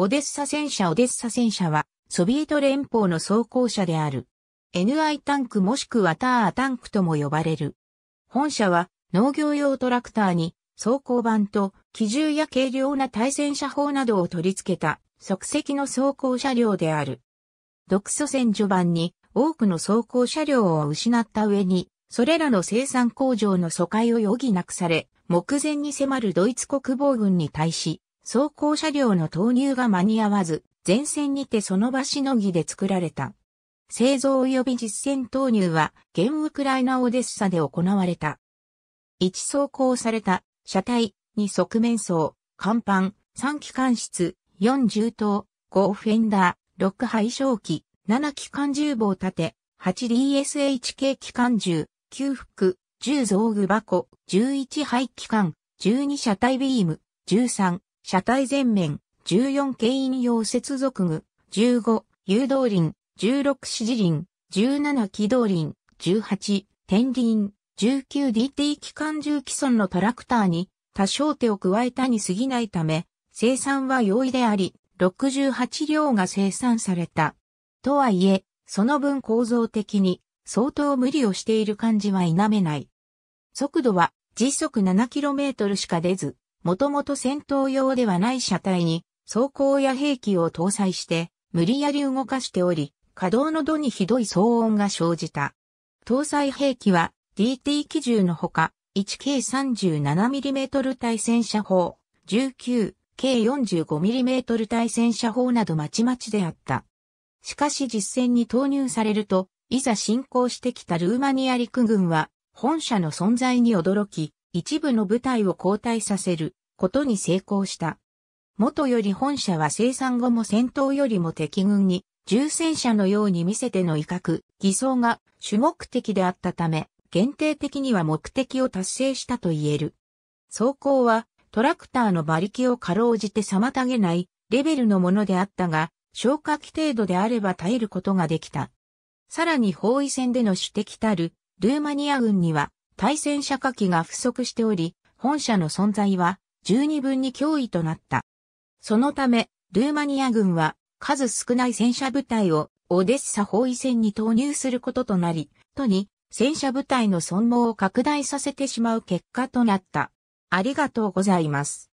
オデッサ戦車オデッサ戦車は、ソビエト連邦の装甲車である。NI タンクもしくはタータンクとも呼ばれる。本車は農業用トラクターに装甲板と機銃や軽量な対戦車砲などを取り付けた即席の装甲車両である。独ソ戦序盤に多くの装甲車両を失った上に、それらの生産工場の疎開を余儀なくされ、目前に迫るドイツ国防軍に対し、装甲車両の投入が間に合わず、前線にてその場しのぎで作られた。製造及び実戦投入は、現ウクライナオデッサで行われた。1装甲された、車体、2側面層、甲板、3機関室、4重塔、5フェンダー、6廃焼機、7機関銃棒立て、8DSHK 機関銃、9服、10造具箱、11排機関、12車体ビーム、13、車体前面、14牽引用接続具、15、誘導輪、16指示輪、17機動輪、18、天輪、19DT 機関重既存のトラクターに多少手を加えたに過ぎないため、生産は容易であり、68両が生産された。とはいえ、その分構造的に相当無理をしている感じは否めない。速度は時速 7km しか出ず、もともと戦闘用ではない車体に装甲や兵器を搭載して無理やり動かしており、稼働の度にひどい騒音が生じた。搭載兵器は DT 基準のほか、1K37mm 対戦車砲、19K45mm 対戦車砲などまちまちであった。しかし実戦に投入されると、いざ進行してきたルーマニア陸軍は、本社の存在に驚き、一部の部隊を交代させる。ことに成功した。元より本社は生産後も戦闘よりも敵軍に重戦車のように見せての威嚇、偽装が主目的であったため、限定的には目的を達成したと言える。走行はトラクターの馬力をかろうじて妨げないレベルのものであったが、消火器程度であれば耐えることができた。さらに包囲戦での主敵たるルーマニア軍には対戦車火器が不足しており、本社の存在は十二分に脅威となった。そのため、ルーマニア軍は数少ない戦車部隊をオデッサ包囲戦に投入することとなり、とに戦車部隊の損耗を拡大させてしまう結果となった。ありがとうございます。